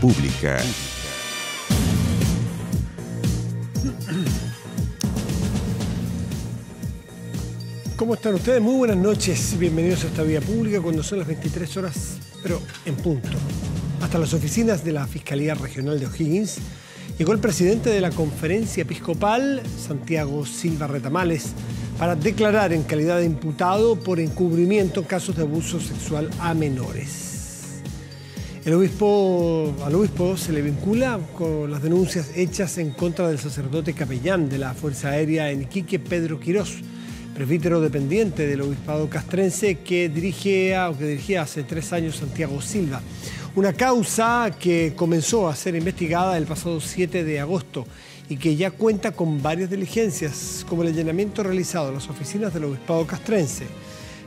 Pública. ¿Cómo están ustedes? Muy buenas noches. Bienvenidos a esta vía pública cuando son las 23 horas, pero en punto. Hasta las oficinas de la Fiscalía Regional de O'Higgins llegó el presidente de la Conferencia Episcopal, Santiago Silva Retamales, para declarar en calidad de imputado por encubrimiento casos de abuso sexual a menores. El obispo, al obispo se le vincula con las denuncias hechas en contra del sacerdote capellán de la Fuerza Aérea en Iquique, Pedro Quirós, presbítero dependiente del obispado castrense que dirigía o que dirigía hace tres años Santiago Silva. Una causa que comenzó a ser investigada el pasado 7 de agosto y que ya cuenta con varias diligencias, como el allanamiento realizado en las oficinas del obispado castrense.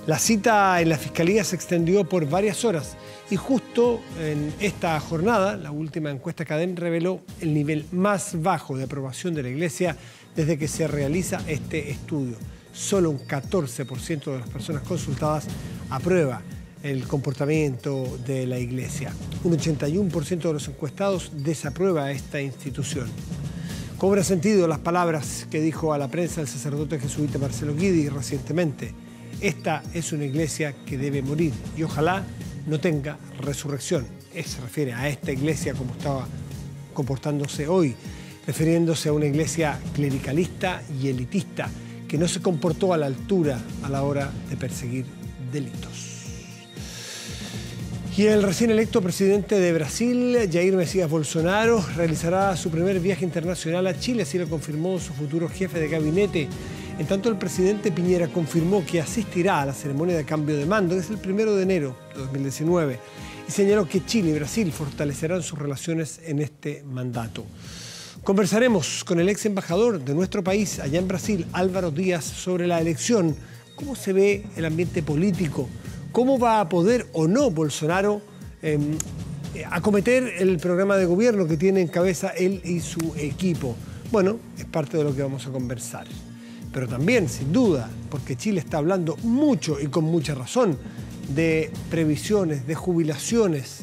La cita en la Fiscalía se extendió por varias horas y justo en esta jornada, la última encuesta Cadem reveló el nivel más bajo de aprobación de la Iglesia desde que se realiza este estudio. Solo un 14% de las personas consultadas aprueba el comportamiento de la Iglesia. Un 81% de los encuestados desaprueba esta institución. Cobra sentido las palabras que dijo a la prensa el sacerdote jesuita Marcelo Guidi recientemente esta es una iglesia que debe morir y ojalá no tenga resurrección. se refiere a esta iglesia como estaba comportándose hoy, refiriéndose a una iglesia clericalista y elitista que no se comportó a la altura a la hora de perseguir delitos. Y el recién electo presidente de Brasil, Jair Messias Bolsonaro, realizará su primer viaje internacional a Chile, así lo confirmó su futuro jefe de gabinete. En tanto, el presidente Piñera confirmó que asistirá a la ceremonia de cambio de mando, que es el primero de enero de 2019, y señaló que Chile y Brasil fortalecerán sus relaciones en este mandato. Conversaremos con el ex embajador de nuestro país allá en Brasil, Álvaro Díaz, sobre la elección, cómo se ve el ambiente político, cómo va a poder o no Bolsonaro em, acometer el programa de gobierno que tiene en cabeza él y su equipo. Bueno, es parte de lo que vamos a conversar pero también, sin duda, porque Chile está hablando mucho y con mucha razón de previsiones, de jubilaciones,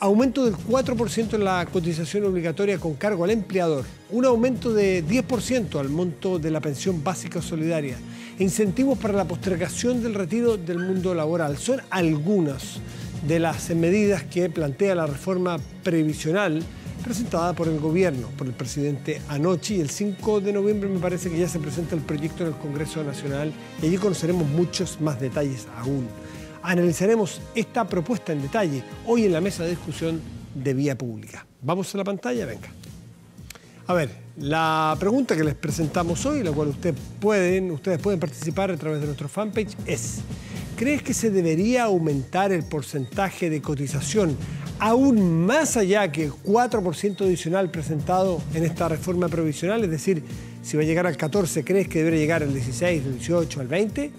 aumento del 4% en la cotización obligatoria con cargo al empleador, un aumento de 10% al monto de la pensión básica solidaria, incentivos para la postergación del retiro del mundo laboral. Son algunas de las medidas que plantea la reforma previsional presentada por el gobierno, por el presidente anoche y el 5 de noviembre me parece que ya se presenta el proyecto en el Congreso Nacional y allí conoceremos muchos más detalles aún. Analizaremos esta propuesta en detalle hoy en la mesa de discusión de vía pública. Vamos a la pantalla, venga. A ver, la pregunta que les presentamos hoy, la cual ustedes pueden, ustedes pueden participar a través de nuestro fanpage, es ¿crees que se debería aumentar el porcentaje de cotización aún más allá que el 4% adicional presentado en esta reforma provisional, es decir, si va a llegar al 14, ¿crees que debería llegar al 16, al 18, al 20?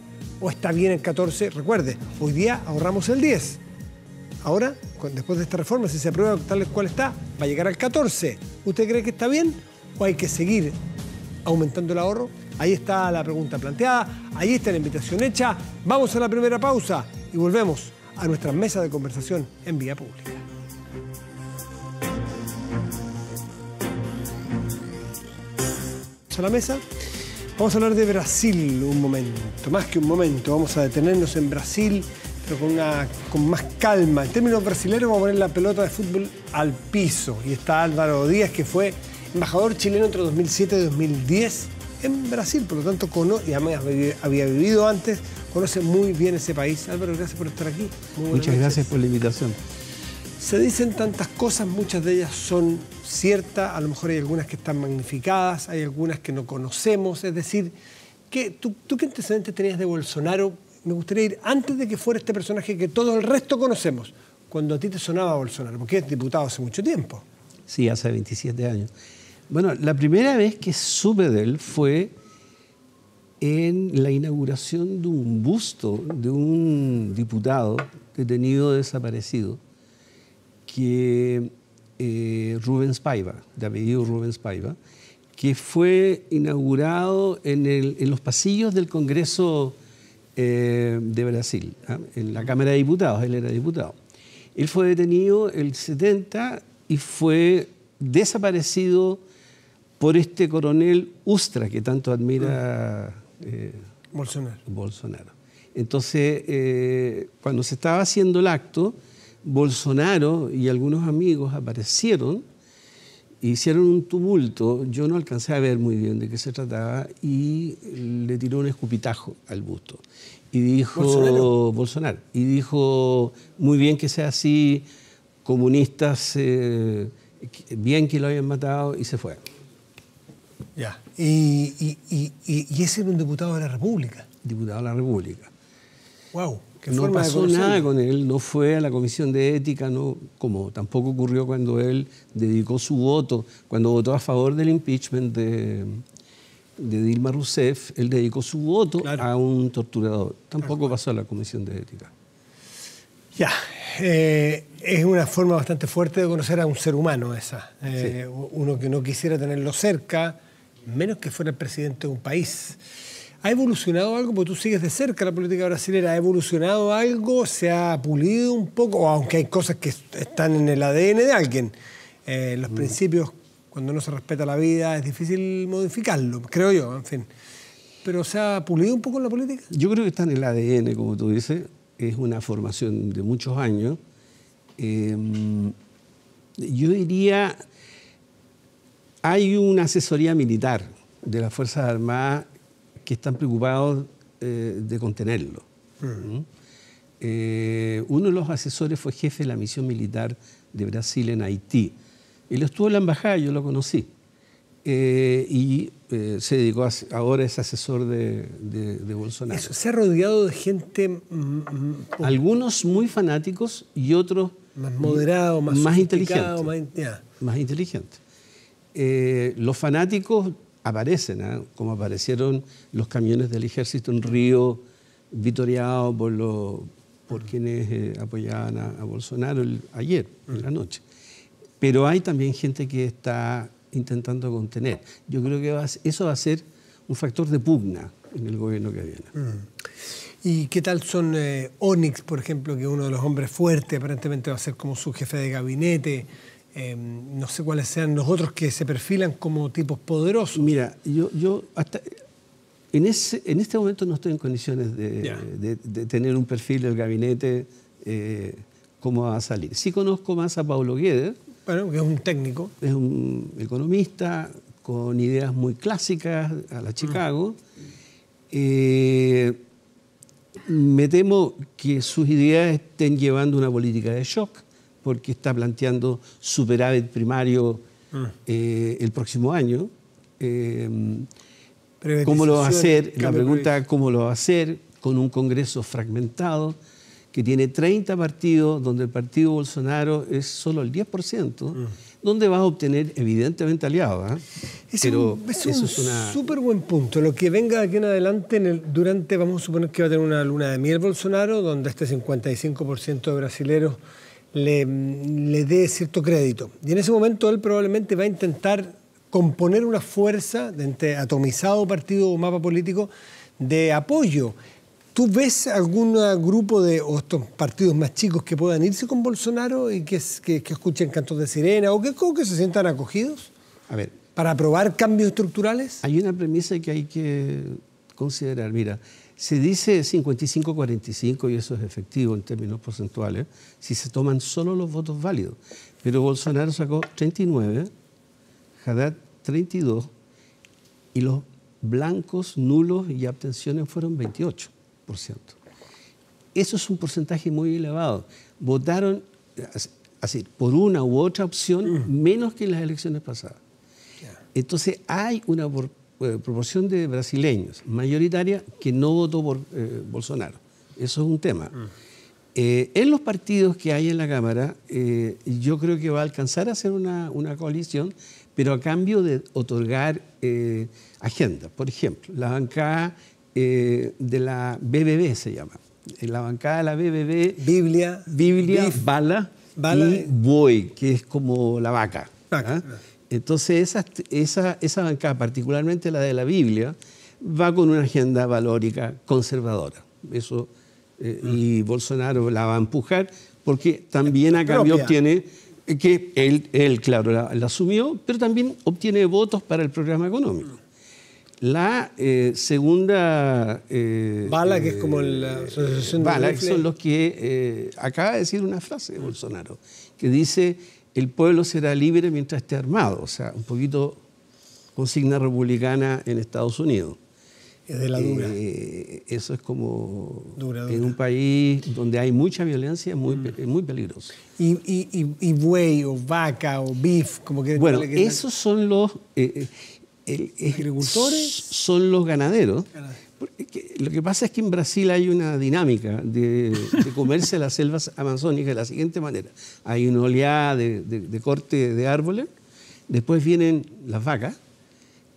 ¿O está bien el 14? Recuerde, hoy día ahorramos el 10. Ahora, después de esta reforma, si se aprueba tal cual está, va a llegar al 14. ¿Usted cree que está bien o hay que seguir aumentando el ahorro? Ahí está la pregunta planteada, ahí está la invitación hecha. Vamos a la primera pausa y volvemos a nuestra mesa de conversación en vía pública. a la mesa. Vamos a hablar de Brasil un momento, más que un momento. Vamos a detenernos en Brasil, pero con, una, con más calma. En términos brasileños vamos a poner la pelota de fútbol al piso. Y está Álvaro Díaz, que fue embajador chileno entre 2007 y 2010 en Brasil. Por lo tanto, conoce y además había vivido antes, conoce muy bien ese país. Álvaro, gracias por estar aquí. Muchas gracias por la invitación. Se dicen tantas cosas, muchas de ellas son ciertas, a lo mejor hay algunas que están magnificadas, hay algunas que no conocemos, es decir, tú, tú, qué antecedentes tenías de Bolsonaro? Me gustaría ir antes de que fuera este personaje que todo el resto conocemos, cuando a ti te sonaba Bolsonaro, porque es diputado hace mucho tiempo. Sí, hace 27 años. Bueno, la primera vez que supe de él fue en la inauguración de un busto de un diputado detenido desaparecido que eh, Rubens Paiva, de apellido Rubens Paiva, que fue inaugurado en, los pasillos del Congreso eh, de Brasil, ¿ah? en la Cámara de Diputados, él era diputado. Él fue detenido el 70 y fue desaparecido por este coronel Ustra que tanto admira eh, Bolsonaro. Entonces, eh, cuando se estaba haciendo el acto, Bolsonaro y algunos amigos aparecieron hicieron un tumulto, yo no alcancé a ver muy bien de qué se trataba, y le tiró un escupitajo al busto. Y dijo, Bolsonaro, y dijo, muy bien que sea así, comunistas, eh, bien que lo hayan matado, y se fue. Ya, y, ese era un diputado de la República. Diputado de la República. Wow no pasó nada con él, no fue a la comisión de ética, no, como tampoco ocurrió cuando él dedicó su voto, cuando votó a favor del impeachment de, Dilma Rousseff, él dedicó su voto a un torturador. Tampoco pasó a la comisión de ética. Ya, eh, es una forma bastante fuerte de conocer a un ser humano esa, eh, uno que no quisiera tenerlo cerca, menos que fuera el presidente de un país. ¿Ha evolucionado algo? Porque tú sigues de cerca la política brasileña. ¿Ha evolucionado algo? ¿Se ha pulido un poco? Aunque hay cosas que están en el ADN de alguien. Eh, los mm. principios, cuando no se respeta la vida, es difícil modificarlo, creo yo, en fin. ¿Pero se ha pulido un poco la política? Yo creo que está en el ADN, como tú dices. Es una formación de muchos años. Em, yo diría, hay una asesoría militar de las Fuerzas Armadas que están preocupados eh, de contenerlo. Mm. ¿Mm? Eh, uno de los asesores fue jefe de la misión militar de Brasil en Haití. Él estuvo en la embajada, yo lo conocí. Eh, y se dedicó a, ahora es asesor de, Bolsonaro. Eso, se ha rodeado de gente... Algunos muy fanáticos y otros... Más moderados, más, más inteligentes. Más, más inteligente. los fanáticos aparecen, ¿eh? como aparecieron los camiones del ejército en Río, vitoreados por, por quienes eh, apoyaban a, Bolsonaro ayer, en la noche. Pero hay también gente que está intentando contener. Yo creo que eso va a ser un factor de pugna en el gobierno que viene. Mm. ¿Y qué tal son Onix, eh, Onyx, por ejemplo, que uno de los hombres fuertes aparentemente va a ser como su jefe de gabinete? Em, no sé cuáles sean los otros que se perfilan como tipos poderosos. Mira, yo, yo hasta en, en este momento no estoy en condiciones de, tener un perfil del gabinete eh, cómo va a salir. Sí conozco más a Paulo Guedes. Bueno, que es un técnico. Es un economista con ideas muy clásicas a la ah. Chicago. Eh, me temo que sus ideas estén llevando una política de shock porque está planteando superávit primario ah. eh, el próximo año. Em, ¿Cómo lo va a hacer? La pregunta, es ¿cómo lo va a hacer? Con un Congreso fragmentado que tiene 30 partidos, donde el partido Bolsonaro es solo el 10%, ah. donde vas a obtener evidentemente aliados. ¿ah? Es un, súper buen punto. Lo que venga de aquí en adelante, durante, vamos a suponer que va a tener una luna de miel Bolsonaro, donde este 55% de brasileros le, dé cierto crédito. Y en ese momento él probablemente va a intentar componer una fuerza de atomizado partido o mapa político de apoyo. ¿Tú ves algún grupo de o estos partidos más chicos que puedan irse con Bolsonaro y que, escuchen cantos de sirena o que, que se sientan acogidos? ver. ¿Para aprobar cambios estructurales? Hay una premisa que hay que considerar. Mira, se dice 55-45 y eso es efectivo en términos porcentuales si se toman solo los votos válidos. Pero Bolsonaro sacó 39, Haddad 32 y los blancos, nulos y abstenciones fueron 28%. Eso es un porcentaje muy elevado. Votaron así, por una u otra opción mm. menos que en las elecciones pasadas. Entonces hay una eh, proporción de brasileños mayoritaria que no votó por eh, Bolsonaro. Eso es un tema. Mm. Eh, en los partidos que hay en la Cámara, yo creo que va a alcanzar a hacer una, coalición, pero a cambio de otorgar agendas. Por ejemplo, la bancada de la BBB se llama. la bancada de la BBB. Biblia. Biblia, Bala, y Boy, que es como la vaca ¿ah? Entonces esa, bancada, particularmente la de la Biblia, va con una agenda valórica conservadora. Eso, eh, y mm. Bolsonaro la va a empujar porque también a cambio obtiene eh, que él, claro, la, asumió, pero también obtiene votos para el programa económico. La eh, segunda... Bala, que es como la asociación de Bala, son los que acaba de decir una frase de Bolsonaro, que dice el pueblo será libre mientras esté armado, o sea, un poquito consigna republicana en Estados Unidos. Es de la eh, dura. eso es como en un país donde hay mucha violencia, es muy, mm. muy peligroso. Y, buey o vaca o beef, como que... Bueno, esos son los... Eh, eh, ¿Agricultores? Son los ganaderos lo que pasa es que en Brasil hay una dinámica de, de comerse las selvas amazónicas de la siguiente manera. Hay una oleada de, corte de árboles, después vienen las vacas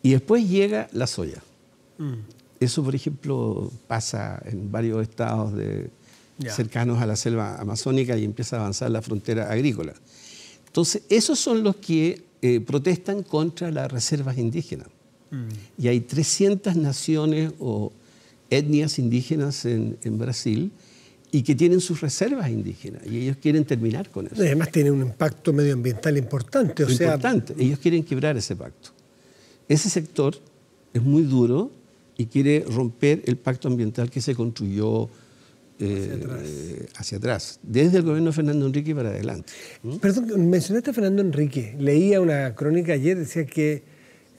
y después llega la soya. Mm. Eso, por ejemplo, pasa en varios estados cercanos a la selva amazónica y empieza a avanzar la frontera agrícola. Entonces, esos son los que eh, protestan contra las reservas indígenas. Y hay 300 naciones o etnias indígenas en, Brasil y que tienen sus reservas indígenas y ellos quieren terminar con eso. Además tiene un impacto medioambiental importante. O importante. Ellos quieren quebrar ese pacto. Ese sector es muy duro y quiere romper el pacto ambiental que se construyó eh, eh, hacia, atrás. desde el gobierno de Fernando Enrique para adelante. Perdón, mencionaste a Fernando Enrique. Leía una crónica ayer, decía que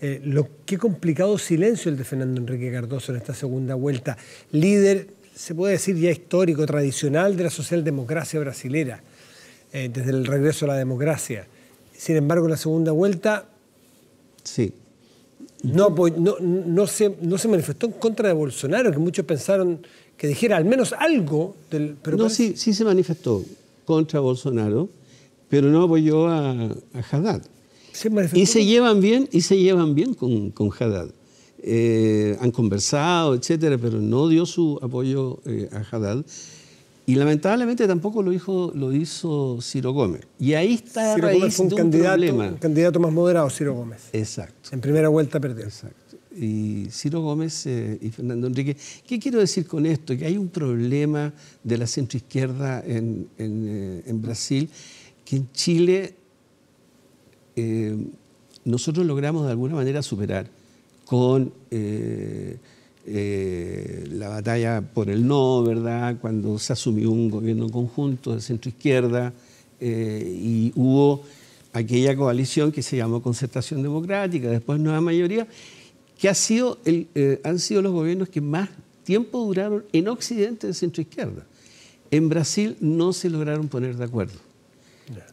eh, qué complicado silencio el de Fernando Enrique Cardoso en esta segunda vuelta. Líder, se puede decir ya histórico, tradicional de la socialdemocracia brasilera, eh, desde el regreso a la democracia. Sin embargo, en la segunda vuelta. Sí. No, se, manifestó en contra de Bolsonaro, que muchos pensaron que dijera al menos algo del. Pero no, sí, sí se manifestó contra Bolsonaro, pero no apoyó a Haddad y se llevan bien, y se llevan bien con, con Haddad. Eh, han conversado, etcétera, pero no dio su apoyo eh, a Haddad. Y lamentablemente tampoco lo, hizo, lo hizo Ciro Gómez. Y ahí está Ciro Gómez fue un, candidato, candidato más moderado, Ciro Gómez. Exacto. En primera vuelta perdió. Exacto. Y Ciro Gómez eh, y Fernando Enrique. ¿Qué quiero decir con esto? Que hay un problema de la centroizquierda en, en, en Brasil que en Chile eh, nosotros logramos de alguna manera superar con eh, eh, la batalla por el no, ¿verdad? Cuando se asumió un gobierno conjunto de centro-izquierda y hubo aquella coalición que se llamó Concertación Democrática, después Nueva Mayoría, que han sido los gobiernos que más tiempo duraron en Occidente de centro-izquierda. En Brasil no se lograron poner de acuerdo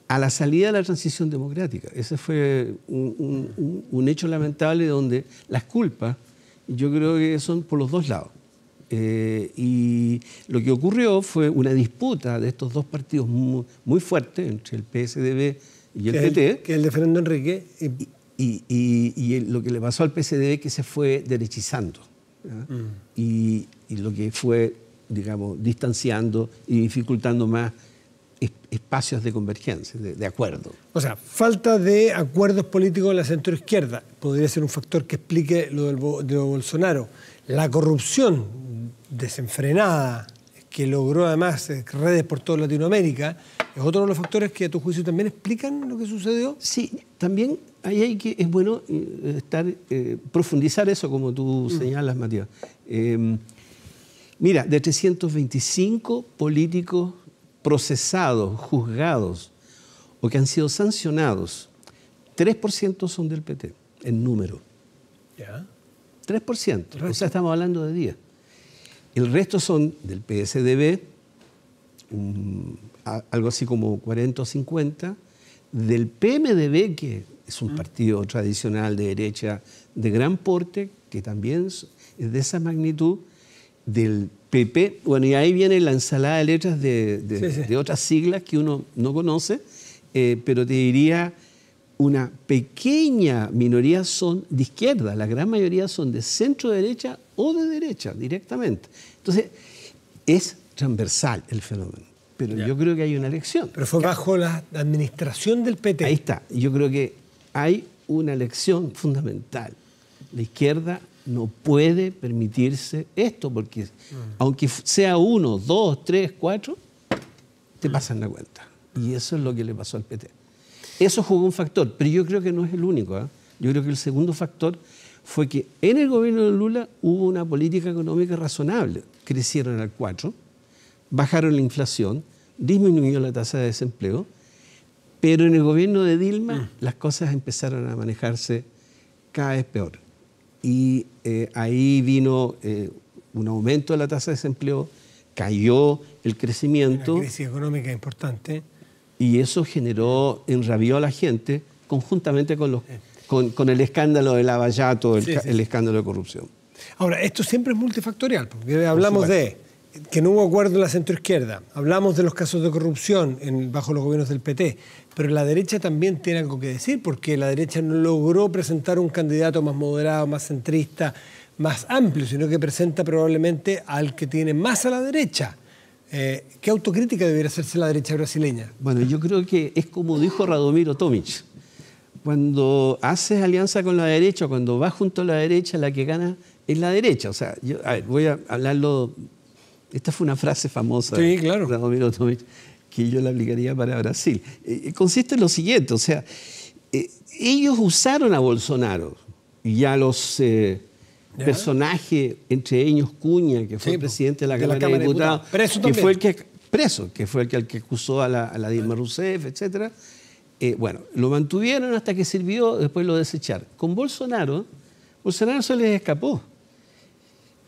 a la salida de la transición democrática. Ese fue un, hecho lamentable donde las culpas yo creo que son por los dos lados. Eh, y lo que ocurrió fue una disputa de estos dos partidos muy, fuertes entre el PSDB y el PT. E. El, que el de Fernando Enrique. Y, lo que le pasó al PSDB que se fue derechizando. Mm. Y, y lo que fue, digamos, distanciando y dificultando más espacios de convergencia, de, acuerdo. O sea, falta de acuerdos políticos en la centroizquierda podría ser un factor que explique lo de Bolsonaro. La corrupción desenfrenada que logró además eh, redes por toda Latinoamérica, es otro de los factores que a tu juicio también explican lo que sucedió. Sí, también ahí hay que, es bueno eh, estar, eh, profundizar eso como tú mm. señalas, Matías. Em, mira, de 325 políticos procesados, juzgados o que han sido sancionados, 3% son del PT, en número. ¿Ya? 3%. O sea, estamos hablando de 10. El resto son del PSDB, algo así como 40 o 50, del PMDB, que es un partido tradicional de derecha de gran porte, que también es de esa magnitud, del PP. Bueno, y ahí viene la ensalada de letras de, otras siglas que uno no conoce, eh, pero te diría una pequeña minoría son de izquierda, la gran mayoría son de centro derecha o de derecha directamente. Entonces, es transversal el fenómeno. Pero yo creo que hay una lección. Pero fue bajo la administración del PT. Ahí está. Yo creo que hay una lección fundamental. La izquierda no puede permitirse esto, porque aunque sea uno, dos, tres, cuatro, te pasan la cuenta. Y eso es lo que le pasó al PT. Eso jugó un factor, pero yo creo que no es el único. ¿ah? Yo creo que el segundo factor fue que en el gobierno de Lula hubo una política económica razonable. Crecieron al cuatro bajaron la inflación, disminuyó la tasa de desempleo, pero en el gobierno de Dilma mm. las cosas empezaron a manejarse cada vez peor y eh, ahí vino eh, un aumento de la tasa de desempleo, cayó el crecimiento. Una crisis económica importante. Y eso generó, enrabió a la gente conjuntamente con, los, con, el escándalo del abayato, el, escándalo de corrupción. Ahora, esto siempre es multifactorial, porque hablamos de que no hubo acuerdo en la centroizquierda, hablamos de los casos de corrupción bajo los gobiernos del PT, pero la derecha también tiene algo que decir, porque la derecha no logró presentar un candidato más moderado, más centrista, más amplio, sino que presenta probablemente al que tiene más a la derecha. Eh, ¿Qué autocrítica debería hacerse la derecha brasileña? Bueno, yo creo que es como dijo Radomiro Tomic. Cuando haces alianza con la derecha, cuando vas junto a la derecha, la que gana es la derecha. O sea, voy a hablarlo. Esta fue una frase famosa claro. de Radomiro Tomic que yo la aplicaría para Brasil. Eh, eh, consiste en lo siguiente, o sea, eh, ellos usaron a Bolsonaro y a los personajes, entre ellos Cuña, que fue el pues, presidente de la, Cámara, de Diputados, que fue el que preso, que fue el que, el que acusó a la, Dilma Rousseff, etc. bueno, lo mantuvieron hasta que sirvió, después lo desechar. Con Bolsonaro, Bolsonaro se les escapó.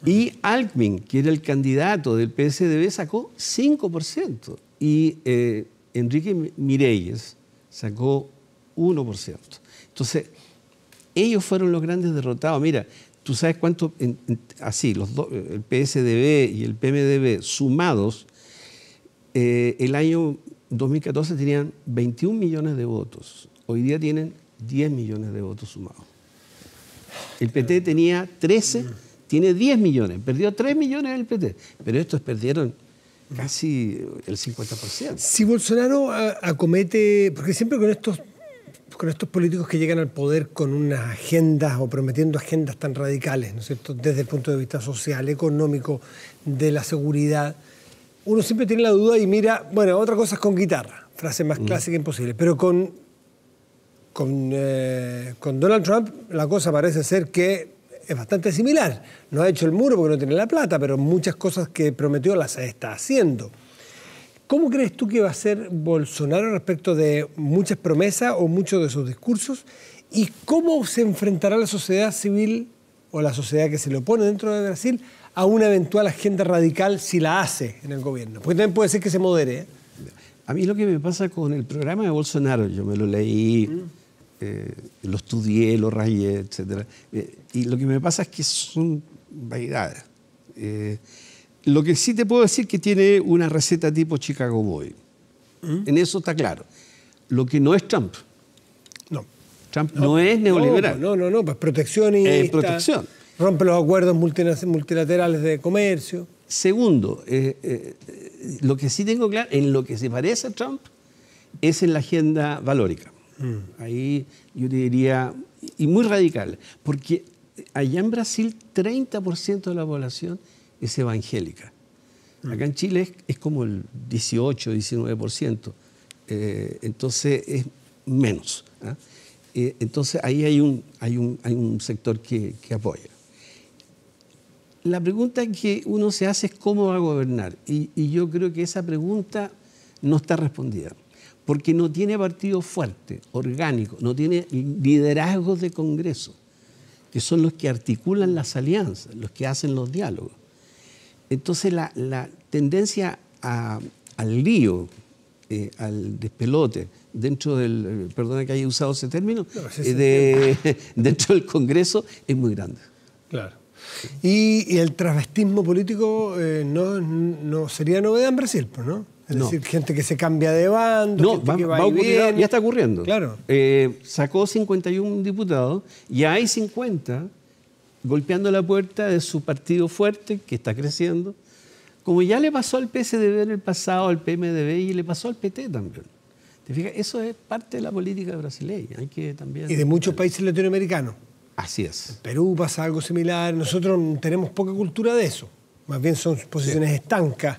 Y Alckmin, que era el candidato del PSDB, sacó 5% y eh, Enrique Mireyes sacó 1%. Entonces, ellos fueron los grandes derrotados. Mira, tú sabes cuánto, así, los eh, el PSDB y el PMDB sumados, eh, el año 2014 tenían 21 millones de votos. Hoy día tienen 10 millones de votos sumados. El PT tenía 13, tiene 10 millones. Perdió 3 millones el PT. Pero estos perdieron casi el 50%. Si Bolsonaro ah, acomete, porque siempre con estos con estos políticos que llegan al poder con unas agendas o prometiendo agendas tan radicales, ¿no es cierto?, desde el punto de vista social, económico, de la seguridad, uno siempre tiene la duda y mira, bueno, otra cosa es con guitarra, frase más mm. clásica imposible, pero con, con, eh, con Donald Trump la cosa parece ser que es bastante similar. No ha hecho el muro porque no tiene la plata, pero muchas cosas que prometió las está haciendo. ¿Cómo crees tú que va a ser Bolsonaro respecto de muchas promesas o muchos de sus discursos? ¿Y cómo se enfrentará la sociedad civil o la sociedad que se le opone dentro de Brasil a una eventual agenda radical si la hace en el gobierno? Porque también puede ser que se modere. ¿eh? A mí lo que me pasa con el programa de Bolsonaro, yo me lo leí. Mm eh, lo estudié, lo rayé, etc. Eh, y lo que me pasa es que son vaidades. Eh, lo que sí te puedo decir es que tiene una receta tipo Chicago Boy. ¿Mm? En eso está claro. Lo que no es Trump. No. Trump no, es neoliberal. No, no, no, pues protección y... protección. Rompe los acuerdos multilaterales de comercio. Segundo, eh, lo que sí tengo claro, en lo que se parece a Trump, es en la agenda valórica. Mm. Ahí yo diría, y muy radical, porque allá en Brasil 30% de la población es evangélica. Mm. Acá en Chile es, como el 18, 19%. Eh, entonces es menos. ¿ah? Eh, entonces ahí hay un, hay hay un sector que, apoya la pregunta que uno se hace es cómo va a gobernar. y, yo creo que esa pregunta no está respondida porque no tiene partido fuerte, orgánico, no tiene liderazgos de Congreso, que son los que articulan las alianzas, los que hacen los diálogos. Entonces la, tendencia al lío, eh, al despelote, dentro del, eh, perdona que haya usado ese término, eh, dentro del Congreso es muy grande. Claro. ¿Y, el travestismo político no sería novedad en Brasil, pues, ¿no? Es decir, gente que se cambia de bando. No, que va, ya está ocurriendo. Claro. Eh, sacó 51 diputados y hay 50 golpeando la puerta de su partido fuerte que está creciendo, como ya le pasó al PSDB en el pasado, al PMDB y le pasó al PT también. ¿Te fijas? Eso es parte de la política brasileña. Hay que también... Y de muchos países latinoamericanos. Así es. En Perú pasa algo similar. Nosotros tenemos poca cultura de eso. Más bien son posiciones estancas.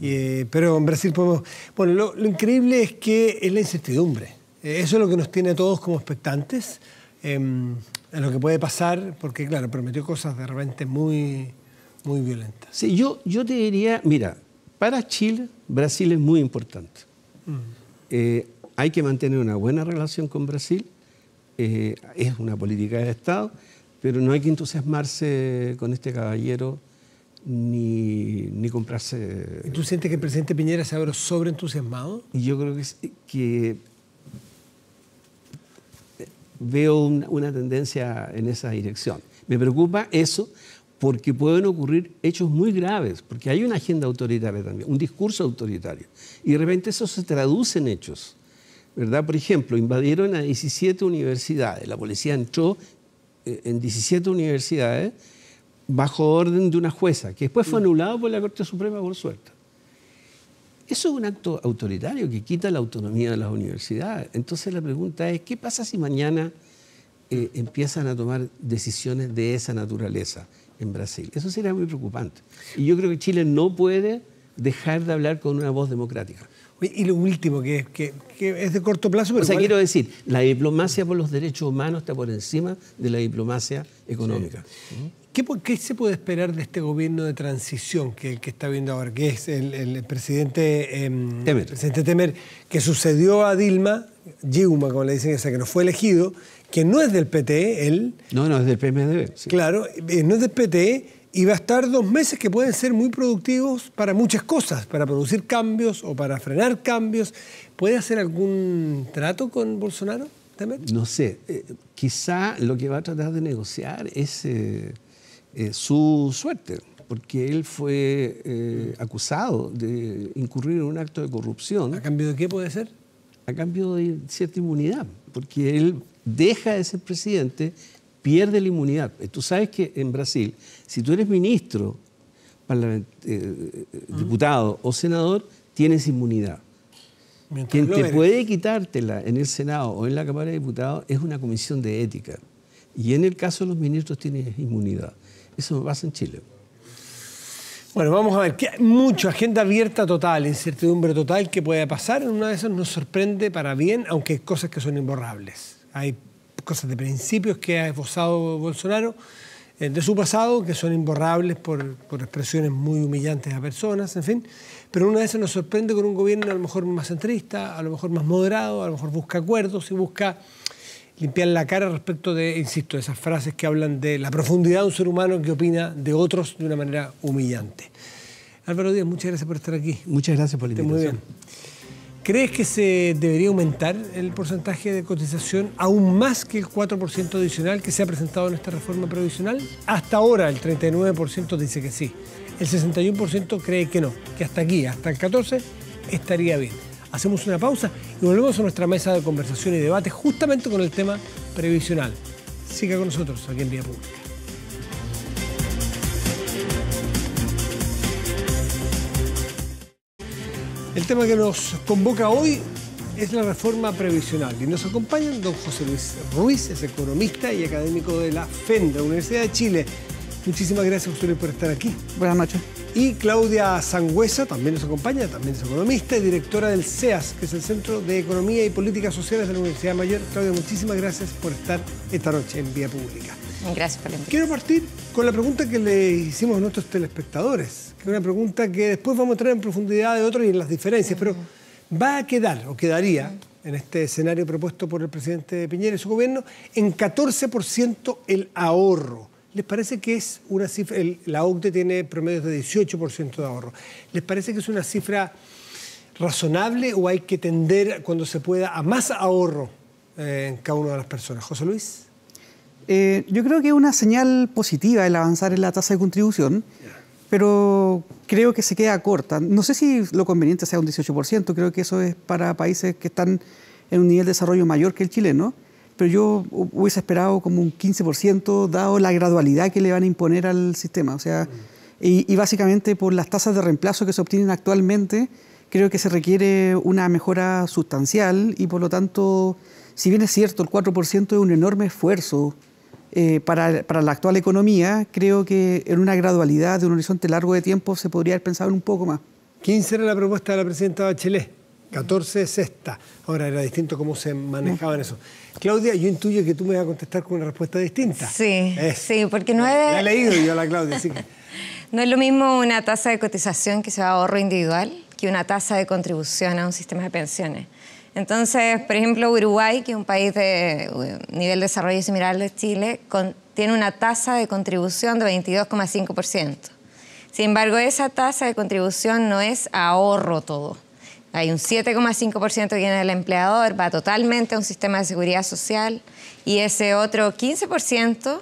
Eh, pero en Brasil podemos... Bueno, lo, increíble es que es la incertidumbre. Eh, eso es lo que nos tiene a todos como expectantes, en em, lo que puede pasar, porque claro, prometió cosas de repente muy, muy violentas. Sí, yo, yo te diría, mira, para Chile, Brasil es muy importante. Mm. Eh, hay que mantener una buena relación con Brasil, es una política de Estado, pero no hay que entusiasmarse con este caballero ni, ni comprarse... tú sientes que el presidente Piñera se habrá sobreentusiasmado? Yo creo que, que eh, veo una, tendencia en esa dirección. Me preocupa eso porque pueden ocurrir hechos muy graves, porque hay una agenda autoritaria también, un discurso autoritario. Y de repente eso se traduce en hechos. ¿verdad? Por ejemplo, invadieron a 17 universidades, la policía entró eh, en 17 universidades bajo orden de una jueza, que después fue mm. anulado por la Corte Suprema, por suerte. Eso es un acto autoritario que quita la autonomía de las universidades. Entonces la pregunta es, ¿qué pasa si mañana eh, empiezan a tomar decisiones de esa naturaleza en Brasil? Eso sería muy preocupante. Y yo creo que Chile no puede dejar de hablar con una voz democrática. Y lo último, que, es de corto plazo. Pero o sea, quiero decir, la diplomacia por los derechos humanos está por encima de la diplomacia económica. ¿Qué, se puede esperar de este gobierno de transición que está viendo ahora, que es el, em, presidente, Temer. que sucedió a Dilma, Yuma, como le dicen, esa que no fue elegido, que no es del PTE, él... No, no, es del PMDB. Claro, eh, no es del PTE y va a estar dos meses que pueden ser muy productivos para muchas cosas, para producir cambios o para frenar cambios. ¿Puede hacer algún trato con Bolsonaro, Temer? No sé, eh, quizá lo que va a tratar de negociar es... Eh, eh, su suerte, porque él fue eh, acusado de incurrir en un acto de corrupción. ¿A cambio de qué puede ser? A cambio de cierta inmunidad, porque él deja de ser presidente, pierde la inmunidad. Eh, tú sabes que en Brasil, si tú eres ministro, diputado o senador, tienes inmunidad. Quien te puede quitártela en el Senado o en la Cámara de Diputados es una comisión de ética. Y en el caso de los ministros tienes inmunidad. Eso pasa en Chile. Bueno, vamos a ver, que mucha agenda abierta total, incertidumbre total que puede pasar. una de esas nos sorprende para bien, aunque hay cosas que son imborrables. Hay cosas de principios que ha esbozado Bolsonaro eh, de su pasado, que son imborrables por, por, expresiones muy humillantes a personas, en fin. Pero una de esas nos sorprende con un gobierno a lo mejor más centrista, a lo mejor más moderado, a lo mejor busca acuerdos y busca limpiar la cara respecto de, insisto, esas frases que hablan de la profundidad de un ser humano que opina de otros de una manera humillante. Álvaro Díaz, muchas gracias por estar aquí. Muchas gracias por la invitación. Muy bien. ¿Crees que se debería aumentar el porcentaje de cotización aún más que el 4% adicional que se ha presentado en esta reforma provisional? Hasta ahora el 39% dice que sí. El 61% cree que no, que hasta aquí, hasta el 14%, estaría bien. Hacemos una pausa y volvemos a nuestra mesa de conversación y debate justamente con el tema previsional. Siga con nosotros aquí en Vía Pública. El tema que nos convoca hoy es la reforma previsional y nos acompaña don José Luis Ruiz, es economista y académico de la FENDA, Universidad de Chile. Muchísimas gracias, José Luis, por estar aquí. Buenas noches. Y Claudia Sangüesa también nos acompaña, también es economista y directora del CEAS, que es el Centro de Economía y Políticas Sociales de la Universidad Mayor. Claudia, muchísimas gracias por estar esta noche en Vía Pública. Gracias por Quiero partir con la pregunta que le hicimos a nuestros telespectadores, que es una pregunta que después vamos a entrar en profundidad de otro y en las diferencias, pero va a quedar o quedaría en este escenario propuesto por el presidente Piñera y su gobierno en 14% el ahorro. ¿Les parece que es una cifra, la OCDE tiene promedios de 18% de ahorro, ¿les parece que es una cifra razonable o hay que tender cuando se pueda a más ahorro eh, en cada una de las personas? José Luis. Eh, yo creo que es una señal positiva el avanzar en la tasa de contribución, pero creo que se queda corta. No sé si lo conveniente sea un 18%, creo que eso es para países que están en un nivel de desarrollo mayor que el chileno pero yo hubiese esperado como un 15%, dado la gradualidad que le van a imponer al sistema. O sea, mm. y, básicamente por las tasas de reemplazo que se obtienen actualmente, creo que se requiere una mejora sustancial y por lo tanto, si bien es cierto, el 4% es un enorme esfuerzo eh, para, para, la actual economía, creo que en una gradualidad de un horizonte largo de tiempo se podría haber pensado en un poco más. ¿Quién será la propuesta de la presidenta Bachelet? 14 es esta. Ahora era distinto cómo se manejaban mm. eso. Claudia, yo intuyo que tú me vas a contestar con una respuesta distinta. Sí, sí, porque no es... leído yo a la Claudia, así No es lo mismo una tasa de cotización que se va a ahorro individual que una tasa de contribución a un sistema de pensiones. Entonces, por ejemplo, Uruguay, que es un país de nivel de desarrollo similar al de Chile, tiene una tasa de contribución de 22,5%. Sin embargo, esa tasa de contribución no es ahorro todo. Hay un 7,5% que viene del empleador, va totalmente a un sistema de seguridad social y ese otro 15%...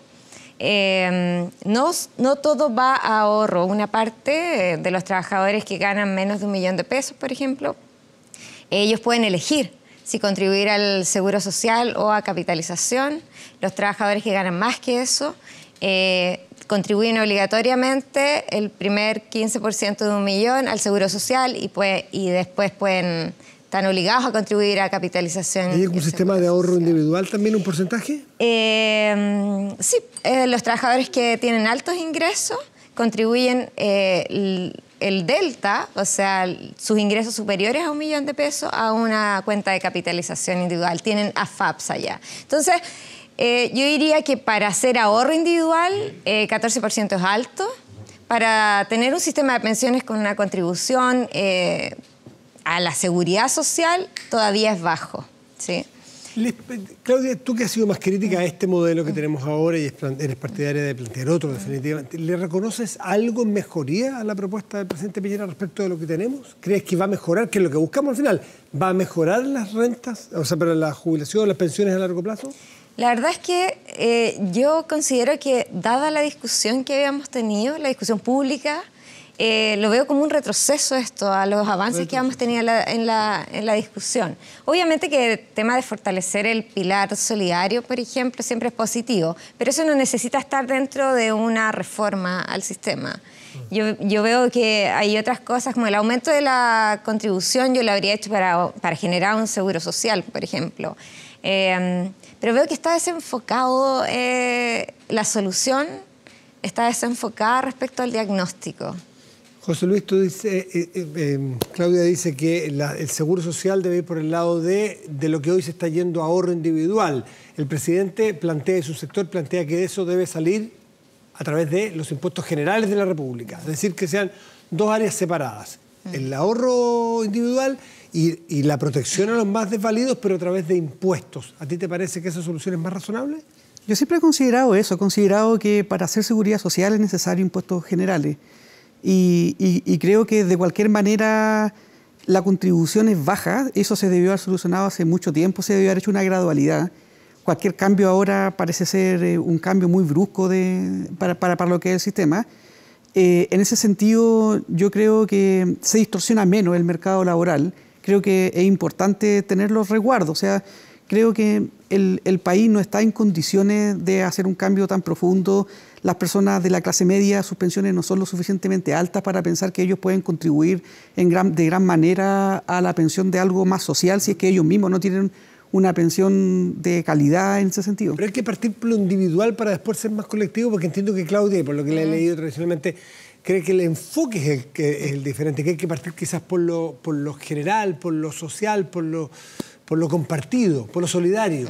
Em, no, todo va a ahorro. Una parte eh, de los trabajadores que ganan menos de un millón de pesos, por ejemplo, ellos pueden elegir si contribuir al seguro social o a capitalización. Los trabajadores que ganan más que eso eh, contribuyen obligatoriamente el primer 15% de un millón al Seguro Social y, pues, y después pueden están obligados a contribuir a capitalización. ¿Hay un sistema de ahorro individual también, un porcentaje? Eh, sí, eh, los trabajadores que tienen altos ingresos contribuyen eh, el, el, delta, o sea, sus ingresos superiores a un millón de pesos a una cuenta de capitalización individual. Tienen AFAPs allá. Entonces, eh, yo diría que para hacer ahorro individual, eh, 14% es alto. Para tener un sistema de pensiones con una contribución eh, a la seguridad social, todavía es bajo. ¿sí? Claudia, tú que has sido más crítica a este modelo que tenemos ahora y eres partidaria de plantear otro, definitivamente, ¿le reconoces algo en mejoría a la propuesta del presidente Piñera respecto de lo que tenemos? ¿Crees que va a mejorar, que es lo que buscamos al final, va a mejorar las rentas, o sea, para la jubilación, las pensiones a largo plazo? La verdad es que eh, yo considero que, dada la discusión que habíamos tenido, la discusión pública, eh, lo veo como un retroceso esto a los avances que habíamos tenido en la, en, la, discusión. Obviamente que el tema de fortalecer el pilar solidario, por ejemplo, siempre es positivo, pero eso no necesita estar dentro de una reforma al sistema. Yo, yo veo que hay otras cosas, como el aumento de la contribución, yo lo habría hecho para, para generar un seguro social, por ejemplo. Eh, pero veo que está desenfocado eh, la solución, está desenfocada respecto al diagnóstico. José Luis, tú eh, eh, em, Claudia dice que el seguro social debe ir por el lado de, lo que hoy se está yendo a ahorro individual. El presidente plantea su sector plantea que eso debe salir a través de los impuestos generales de la República. Es decir, que sean dos áreas separadas, mm. el ahorro individual y, la protección a los más desvalidos, pero a través de impuestos. ¿A ti te parece que esa solución es más razonable? Yo siempre he considerado eso, he considerado que para hacer seguridad social es necesario impuestos generales. Y, creo que de cualquier manera la contribución es baja, eso se debió haber solucionado hace mucho tiempo, se debió haber hecho una gradualidad. Cualquier cambio ahora parece ser eh, un cambio muy brusco de, para, para, para lo que es el sistema. Eh, en ese sentido, yo creo que se distorsiona menos el mercado laboral creo que es importante tener los resguardos. O sea, creo que el, país no está en condiciones de hacer un cambio tan profundo. Las personas de la clase media, sus pensiones no son lo suficientemente altas para pensar que ellos pueden contribuir de gran manera a la pensión de algo más social si es que ellos mismos no tienen una pensión de calidad en ese sentido. Pero hay que partir por lo individual para después ser más colectivo, porque entiendo que Claudia, por lo que le he leído tradicionalmente, cree que el enfoque es el, diferente, que hay que partir quizás por lo, por lo general, por lo social, por lo, por lo compartido, por lo solidario.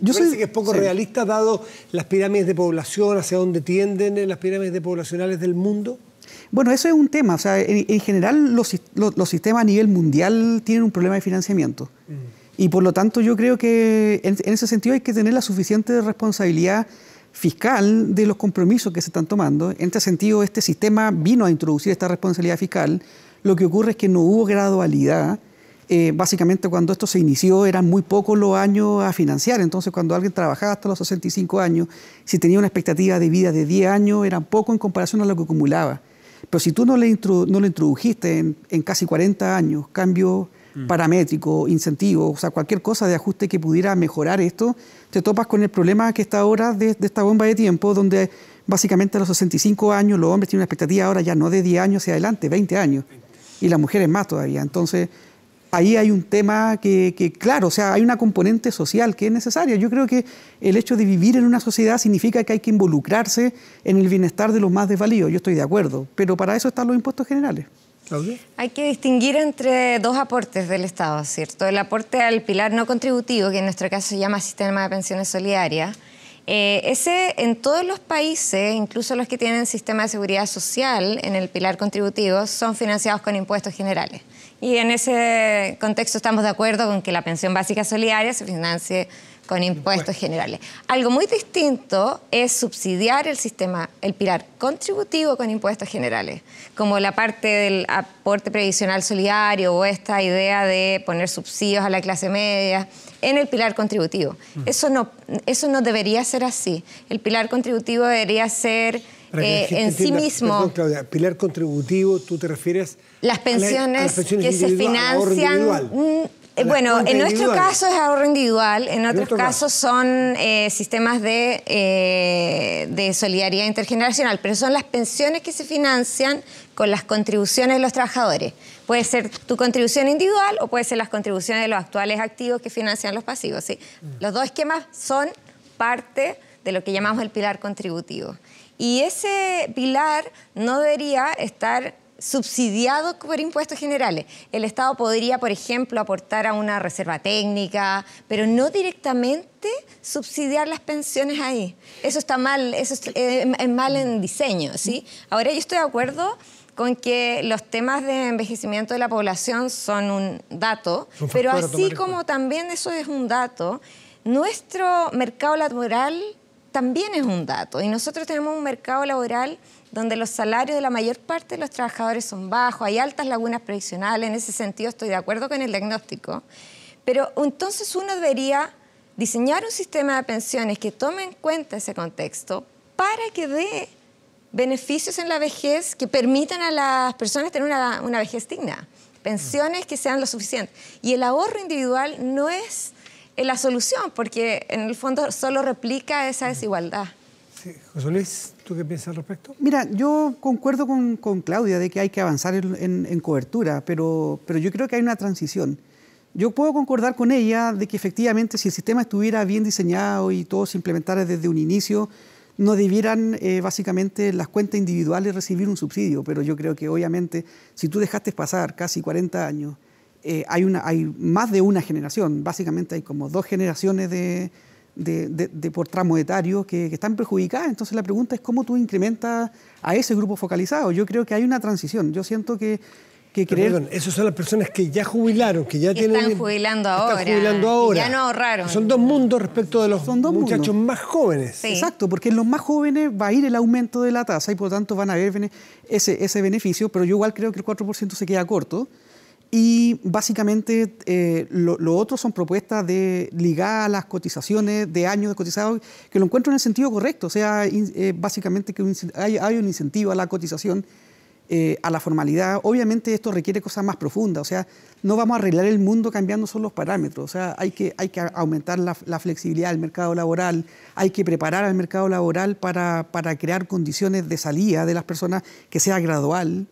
Yo sé que es poco realista dado las pirámides de población, hacia dónde tienden eh, las pirámides de poblacionales del mundo. Bueno, eso es un tema. O sea, en, general los, los, sistemas a nivel mundial tienen un problema de financiamiento. Mm. Y por lo tanto yo creo que en ese sentido hay que tener la suficiente responsabilidad fiscal de los compromisos que se están tomando. En este sentido, este sistema vino a introducir esta responsabilidad fiscal. Lo que ocurre es que no hubo gradualidad. Eh, básicamente cuando esto se inició eran muy pocos los años a financiar, entonces cuando alguien trabajaba hasta los 65 años, si tenía una expectativa de vida de 10 años, eran poco en comparación a lo que acumulaba. Pero si tú no, le no lo introdujiste en, casi 40 años, cambio mm. paramétrico, incentivo, o sea, cualquier cosa de ajuste que pudiera mejorar esto, te topas con el problema que está ahora de, esta bomba de tiempo, donde básicamente a los 65 años los hombres tienen una expectativa ahora ya no de 10 años hacia adelante, 20 años, y las mujeres más todavía. Entonces, ahí hay un tema que, que, claro, o sea, hay una componente social que es necesaria. Yo creo que el hecho de vivir en una sociedad significa que hay que involucrarse en el bienestar de los más desvalidos, yo estoy de acuerdo, pero para eso están los impuestos generales. Hay que distinguir entre dos aportes del Estado, ¿cierto? El aporte al pilar no contributivo, que en nuestro caso se llama sistema de pensiones solidarias, eh, ese en todos los países, incluso los que tienen sistema de seguridad social en el pilar contributivo, son financiados con impuestos generales. Y en ese contexto estamos de acuerdo con que la pensión básica solidaria se financie con impuestos generales. Algo muy distinto es subsidiar el sistema, el pilar contributivo con impuestos generales, como la parte del aporte previsional solidario o esta idea de poner subsidios a la clase media en el pilar contributivo. Mm. Eso, no, eso no debería ser así. El pilar contributivo debería ser eh, en sí mismo... pilar contributivo, tú te refieres... las pensiones que se financian eh, bueno, en nuestro caso es ahorro individual, en otros casos son eh, sistemas eh, de, solidaridad intergeneracional, pero son las pensiones que se financian con las contribuciones de los trabajadores. Puede ser tu contribución individual o puede ser las contribuciones de los actuales activos que financian los pasivos. Mm. Los dos esquemas son parte de lo que llamamos el pilar contributivo. Y ese pilar no debería estar subsidiado por impuestos generales. El Estado podría, por ejemplo, aportar a una reserva técnica, pero no directamente subsidiar las pensiones ahí. Eso está mal, eso es, eh, mal en diseño, ¿sí? Ahora yo estoy de acuerdo con que los temas de envejecimiento de la población son un dato, pero así como también eso es un dato, nuestro mercado laboral también es un dato y nosotros tenemos un mercado laboral donde los salarios de la mayor parte de los trabajadores son bajos, hay altas lagunas previsionales, en ese sentido estoy de acuerdo con el diagnóstico, pero entonces uno debería diseñar un sistema de pensiones que tome en cuenta ese contexto para que dé beneficios en la vejez que permitan a las personas tener una, una vejez digna, pensiones que sean lo suficiente. Y el ahorro individual no es eh, la solución, porque en el fondo solo replica esa desigualdad. José Luis, qué al respecto? Mira, yo concuerdo con, Claudia de que hay que avanzar en, cobertura, pero, pero yo creo que hay una transición. Yo puedo concordar con ella de que efectivamente si el sistema estuviera bien diseñado y todo se implementara desde un inicio, no debieran eh, básicamente las cuentas individuales recibir un subsidio, pero yo creo que obviamente si tú dejaste pasar casi 40 años, eh, hay, una, hay más de una generación, básicamente hay como dos generaciones de, de, por tramo etario que, están perjudicadas. Entonces la pregunta es cómo tú incrementas a ese grupo focalizado. Yo creo que hay una transición. Yo siento que... que Perdón, esas son las personas que ya jubilaron, que ya tienen... Están jubilando ahora. Jubilando ya no ahorraron. Son dos mundos respecto de los muchachos más jóvenes. Exacto, porque en los más jóvenes va a ir el aumento de la tasa y por lo tanto van a ver ese, ese beneficio, pero yo igual creo que el 4% se queda corto. Y básicamente eh, lo, otro son propuestas de ligar las cotizaciones de años de cotizado que lo encuentro en el sentido correcto, o sea, eh, básicamente que hay, un incentivo a la cotización, eh, a la formalidad. Obviamente esto requiere cosas más profundas, o sea, no vamos a arreglar el mundo cambiando solo los parámetros, o sea, hay que, hay que aumentar la, la flexibilidad del mercado laboral, hay que preparar al mercado laboral para, para crear condiciones de salida de las personas que sea gradual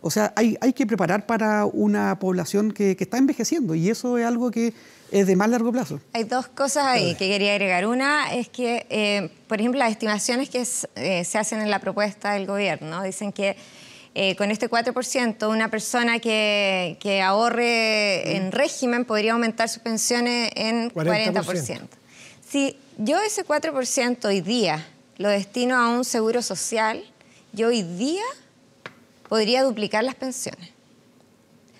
o sea, hay, que preparar para una población que, está envejeciendo y eso es algo que es de más largo plazo. Hay dos cosas ahí que quería agregar. Una es que, eh, por ejemplo, las estimaciones que eh, se hacen en la propuesta del gobierno dicen que eh, con este 4%, una persona que, ahorre en régimen podría aumentar sus pensiones en 40%. Si yo ese 4% hoy día lo destino a un seguro social, yo hoy día podría duplicar las pensiones.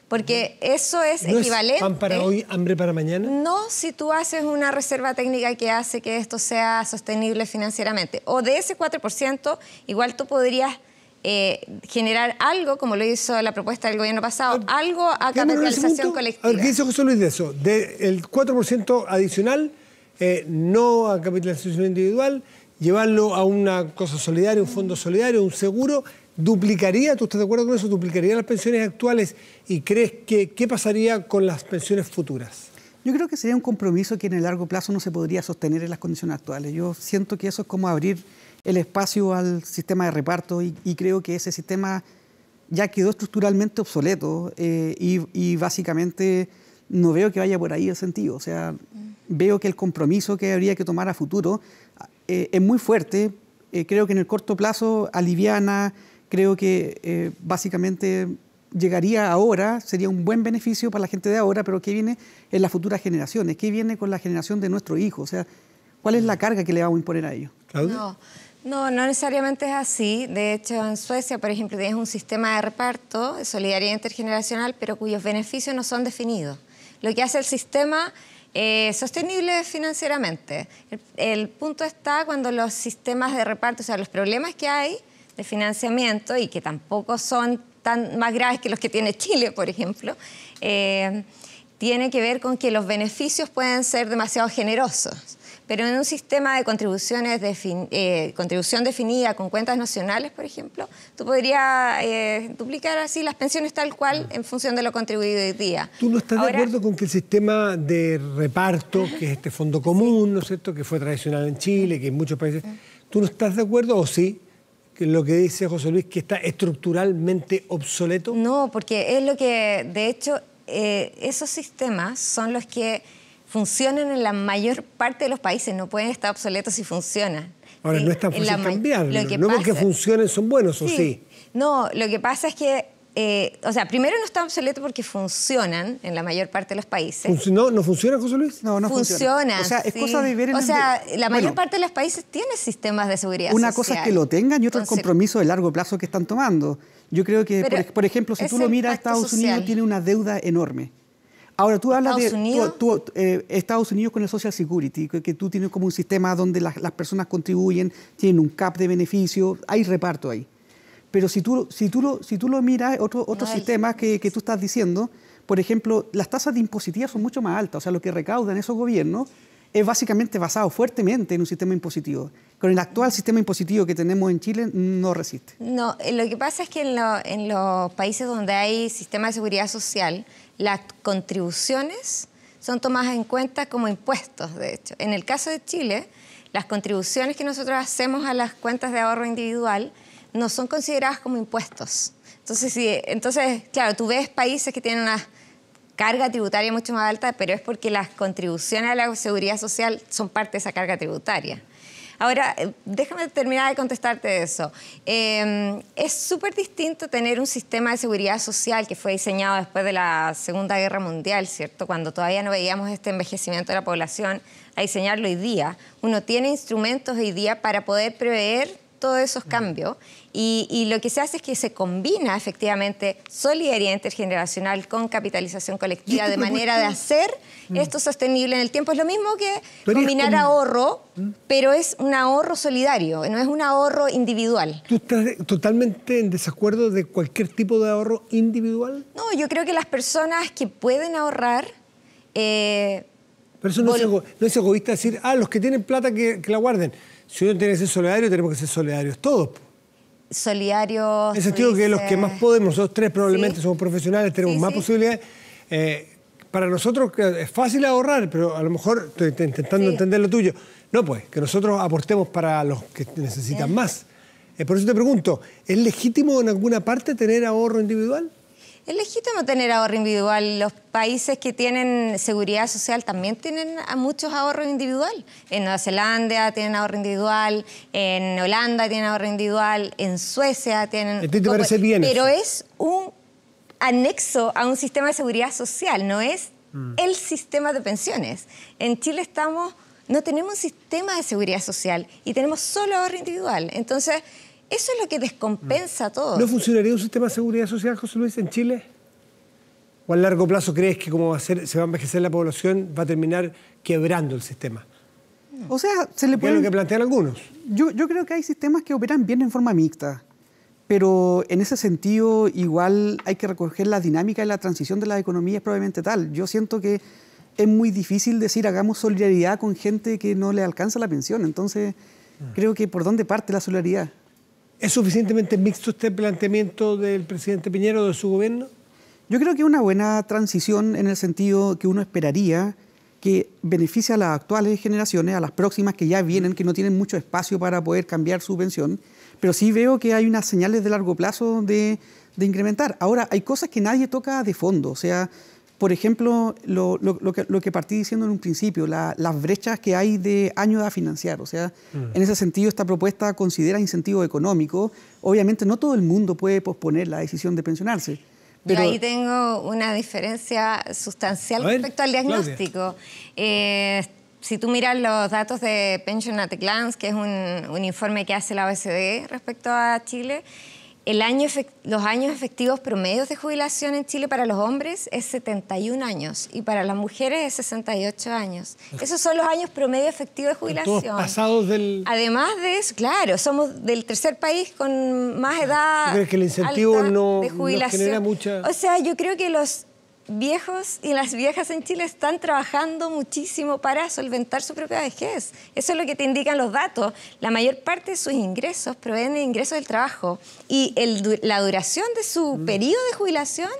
Porque eso es equivalente. pan para hoy, hambre para mañana? No, si tú haces una reserva técnica que hace que esto sea sostenible financieramente. O de ese 4%, igual tú podrías eh, generar algo, como lo hizo la propuesta del gobierno pasado, ah, algo a capitalización colectiva. ¿qué dice José Luis de eso? Del 4% adicional, eh, no a capitalización individual, llevarlo a una cosa solidaria, un fondo solidario, un seguro duplicaría, ¿tú estás de acuerdo con eso? ¿Duplicaría las pensiones actuales? ¿Y crees que qué pasaría con las pensiones futuras? Yo creo que sería un compromiso que en el largo plazo no se podría sostener en las condiciones actuales. Yo siento que eso es como abrir el espacio al sistema de reparto y, creo que ese sistema ya quedó estructuralmente obsoleto eh, y, básicamente no veo que vaya por ahí el sentido. O sea, mm. veo que el compromiso que habría que tomar a futuro eh, es muy fuerte. Eh, creo que en el corto plazo aliviana creo que eh, básicamente llegaría ahora, sería un buen beneficio para la gente de ahora, pero ¿qué viene en las futuras generaciones? ¿Qué viene con la generación de nuestro hijo? O sea, ¿cuál es la carga que le vamos a imponer a ellos? No. No, necesariamente es así. De hecho, en Suecia, por ejemplo, tienes un sistema de reparto, solidaridad intergeneracional, pero cuyos beneficios no son definidos. Lo que hace el sistema eh, sostenible financieramente. el punto está cuando los sistemas de reparto, o sea, los problemas que hay, de financiamiento y que tampoco son tan más graves que los que tiene Chile, por ejemplo, eh, tiene que ver con que los beneficios pueden ser demasiado generosos. Pero en un sistema de contribuciones de eh, contribución definida con cuentas nacionales, por ejemplo, tú podrías eh, duplicar así las pensiones tal cual en función de lo contribuido hoy día. ¿Tú no estás de acuerdo con que el sistema de reparto, que es este fondo común, ¿no es cierto?, que fue tradicional en Chile, que en muchos países, ¿tú no estás de acuerdo o sí? lo que dice José Luis, que está estructuralmente obsoleto? No, porque es lo que, de hecho, eh, esos sistemas son los que funcionan en la mayor parte de los países, no pueden estar obsoletos si funcionan. Ahora, no es tan fácil no porque funcionen son buenos, ¿o sí? No, lo que pasa es que eh, o sea, primero no está obsoleto porque funcionan en la mayor parte de los países. no, ¿No José Luis? No, no funciona. Funciona, o sea, es cosa de vivir en O sea, la mayor parte de los países tiene sistemas de seguridad Una cosa es que lo tengan y es el compromiso de largo plazo que están tomando. Yo creo que, por, ejemplo, si tú lo miras, Estados Unidos tiene una deuda enorme. Ahora, tú hablas de eh, Estados Unidos con el Social Security, que, tú tienes como un sistema donde las personas contribuyen, tienen un cap de beneficio, hay reparto ahí. Pero si tú, si tú, lo, si tú lo miras, otro, otros sistemas que, tú estás diciendo, por ejemplo, las tasas de impositivas son mucho más altas, o sea, lo que recaudan esos gobiernos es básicamente basado fuertemente en un sistema impositivo. Con el actual sistema impositivo que tenemos en Chile no resiste. No, lo que pasa es que en, en los países donde hay sistema de seguridad social, las contribuciones son tomadas en cuenta como impuestos, de hecho. En el caso de Chile, las contribuciones que nosotros hacemos a las cuentas de ahorro individual no son consideradas como impuestos. Entonces, sí, entonces, claro, tú ves países que tienen una carga tributaria mucho más alta, pero es porque las contribuciones a la seguridad social son parte de esa carga tributaria. Ahora, eh, déjame terminar de contestarte eso. Em, es súper distinto tener un sistema de seguridad social que fue diseñado después de la Segunda Guerra Mundial, ¿cierto? Cuando todavía no veíamos este envejecimiento de la población, a diseñarlo hoy día. Uno tiene instrumentos hoy día para poder prever todos esos mm. cambios y, lo que se hace es que se combina efectivamente solidaridad intergeneracional con capitalización colectiva de manera de hacer mm. esto sostenible en el tiempo. Es lo mismo que combinar ahorro, ¿Mm? pero es un ahorro solidario, no es un ahorro individual. ¿Tú estás totalmente en desacuerdo de cualquier tipo de ahorro individual? No, yo creo que las personas que pueden ahorrar... Eh, pero eso no, es, egoísta decir, ah, los que tienen plata que la guarden. Si uno tiene que ser solidario, tenemos que ser solidarios todos. Solidarios. En el sentido que los que más podemos, nosotros tres probablemente somos profesionales, tenemos más posibilidades. Eh, para nosotros es fácil ahorrar, pero a lo mejor estoy intentando entender lo tuyo. No, pues, que nosotros aportemos para los que necesitan más. Eh, por eso te pregunto, ¿es legítimo en alguna parte tener ahorro individual? Es legítimo tener ahorro individual. Los países que tienen seguridad social también tienen muchos ahorros individual. En Nueva Zelanda tienen ahorro individual, en Holanda tienen ahorro individual, en Suecia tienen... ahorro individual. Pero es un anexo a un sistema de seguridad social, no es mm. el sistema de pensiones. En Chile estamos, no tenemos un sistema de seguridad social y tenemos solo ahorro individual. Entonces eso es lo que descompensa mm. todo. ¿No funcionaría un sistema de seguridad social, José Luis, en Chile? ¿O a largo plazo crees que como va se va a envejecer la población, va a terminar quebrando el sistema? O sea, se le puede... lo que plantean algunos. Yo, creo que hay sistemas que operan bien en forma mixta pero en ese sentido igual hay que recoger la dinámica de la transición de las economías probablemente tal. Yo siento que es muy difícil decir hagamos solidaridad con gente que no le alcanza la pensión, entonces mm. creo que por dónde parte la solidaridad. ¿Es suficientemente mixto este planteamiento del presidente Piñero de su gobierno? Yo creo que es una buena transición en el sentido que uno esperaría que beneficie a las actuales generaciones, a las próximas que ya vienen, que no tienen mucho espacio para poder cambiar su pensión, pero sí veo que hay unas señales de largo plazo de, de incrementar. Ahora, hay cosas que nadie toca de fondo, o sea, por ejemplo, lo, que, partí diciendo en un principio, las brechas que hay de años a financiar. O sea, mm. en ese sentido, esta propuesta considera incentivos económicos. Obviamente, no todo el mundo puede posponer la decisión de pensionarse. Pero... ahí tengo una diferencia sustancial respecto al diagnóstico. Eh, si tú miras los datos de Pension at the Glance, que es un, un informe que hace la OECD respecto a Chile, el año, los años efectivos promedios de jubilación en Chile para los hombres es 71 años y para las mujeres es 68 años. Esos son los años promedio efectivos de jubilación. pasados del... Además de eso, claro, somos del tercer país con más ah, edad. el incentivo de jubilación. O sea, yo creo que los viejos y las viejas en Chile están trabajando muchísimo para solventar su propia vejez. Eso es lo que te indican los datos. La mayor parte de sus ingresos provienen de ingresos del trabajo y la duración de su mm. periodo de jubilación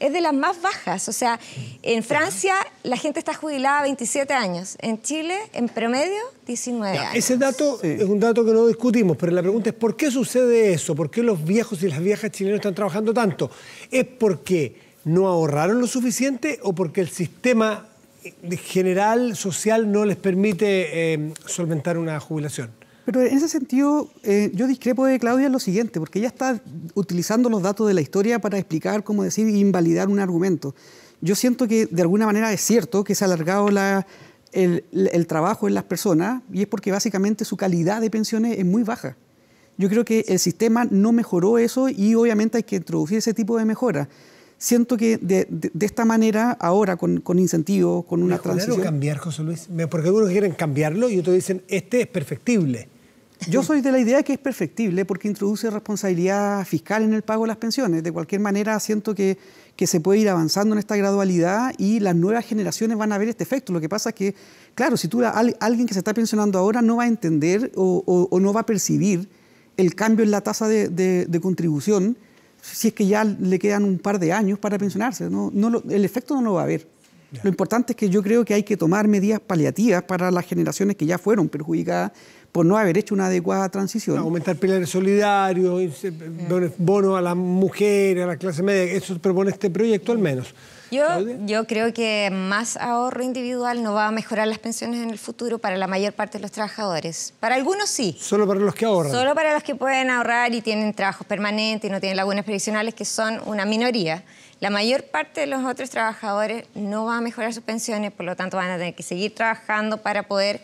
es de las más bajas. O sea, en Francia la gente está jubilada 27 años, en Chile en promedio 19 años. Ese dato es un dato que no discutimos, pero la pregunta es ¿por qué sucede eso? ¿Por qué los viejos y las viejas chilenos están trabajando tanto? Es porque no ahorraron lo suficiente o porque el sistema eh, general social no les permite eh, solventar una jubilación? Pero en ese sentido, eh, yo discrepo de Claudia en lo siguiente, porque ella está utilizando los datos de la historia para explicar, como decir, e invalidar un argumento. Yo siento que de alguna manera es cierto que se ha alargado el, trabajo en las personas y es porque básicamente su calidad de pensiones es muy baja. Yo creo que el sistema no mejoró eso y obviamente hay que introducir ese tipo de mejoras siento que de, esta manera, ahora con, incentivos, con una transición... cambiar, José Luis? Porque algunos quieren cambiarlo y otros dicen, este es perfectible. Yo soy de la idea que es perfectible porque introduce responsabilidad fiscal en el pago de las pensiones. De cualquier manera, siento que, se puede ir avanzando en esta gradualidad y las nuevas generaciones van a ver este efecto. Lo que pasa es que, claro, si tú alguien que se está pensionando ahora no va a entender o, no va a percibir el cambio en la tasa de, de contribución, si es que ya le quedan un par de años para pensionarse. No, no el efecto no lo va a haber. Lo importante es que yo creo que hay que tomar medidas paliativas para las generaciones que ya fueron perjudicadas por no haber hecho una adecuada transición. aumentar pilares solidarios, bonos a las mujeres, a la clase media, eso propone este proyecto al menos. Yo, creo que más ahorro individual no va a mejorar las pensiones en el futuro para la mayor parte de los trabajadores. Para algunos sí. Solo para los que ahorran. Solo para los que pueden ahorrar y tienen trabajos permanentes y no tienen lagunas previsionales, que son una minoría. La mayor parte de los otros trabajadores no va a mejorar sus pensiones, por lo tanto van a tener que seguir trabajando para poder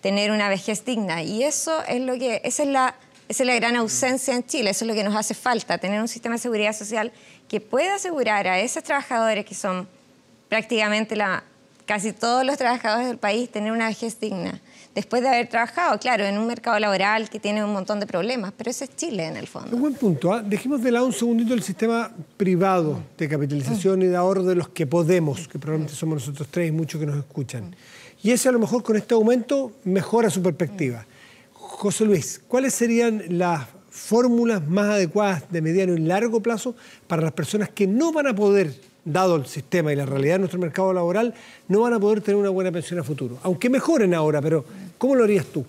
tener una vejez digna. Y eso es lo que, es la, es la gran ausencia en Chile, eso es lo que nos hace falta, tener un sistema de seguridad social que pueda asegurar a esos trabajadores que son prácticamente la, casi todos los trabajadores del país tener una vejez digna. Después de haber trabajado, claro, en un mercado laboral que tiene un montón de problemas, pero ese es Chile en el fondo. Un buen punto. ¿ah? Dejemos de lado un segundito el sistema privado de capitalización y de ahorro de los que podemos, que probablemente somos nosotros tres y muchos que nos escuchan. Y ese a lo mejor con este aumento mejora su perspectiva. José Luis, ¿cuáles serían las fórmulas más adecuadas de mediano y largo plazo para las personas que no van a poder, dado el sistema y la realidad de nuestro mercado laboral, no van a poder tener una buena pensión a futuro. Aunque mejoren ahora, pero ¿cómo lo harías tú?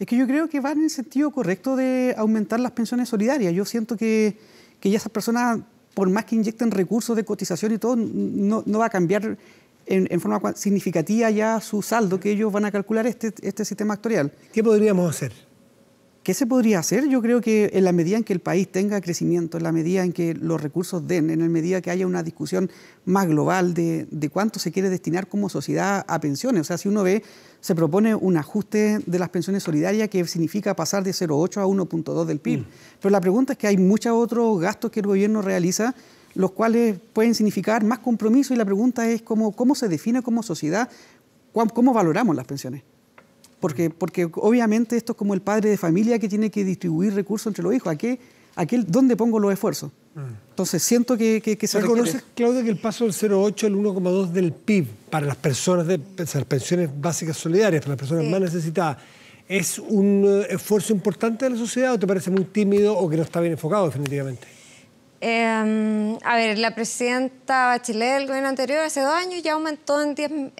Es que yo creo que va en el sentido correcto de aumentar las pensiones solidarias. Yo siento que, ya esas personas, por más que inyecten recursos de cotización y todo, no, va a cambiar en, forma significativa ya su saldo que ellos van a calcular este, este sistema actuarial ¿Qué podríamos hacer? ¿Qué se podría hacer? Yo creo que en la medida en que el país tenga crecimiento, en la medida en que los recursos den, en la medida que haya una discusión más global de, cuánto se quiere destinar como sociedad a pensiones. O sea, si uno ve, se propone un ajuste de las pensiones solidarias que significa pasar de 0,8 a 1,2 del PIB. Mm. Pero la pregunta es que hay muchos otros gastos que el gobierno realiza los cuales pueden significar más compromiso y la pregunta es cómo, cómo se define como sociedad, cómo valoramos las pensiones. Porque, porque obviamente esto es como el padre de familia que tiene que distribuir recursos entre los hijos. ¿A qué, a ¿Dónde pongo los esfuerzos? Mm. Entonces siento que, que, que se ¿Reconoces, Claudia, que el paso del 0,8 al 1,2 del PIB para las personas de las pensiones básicas solidarias, para las personas más necesitadas, es un eh, esfuerzo importante de la sociedad o te parece muy tímido o que no está bien enfocado definitivamente? Em, a ver, la presidenta Bachelet del gobierno anterior hace dos años ya aumentó en 10%.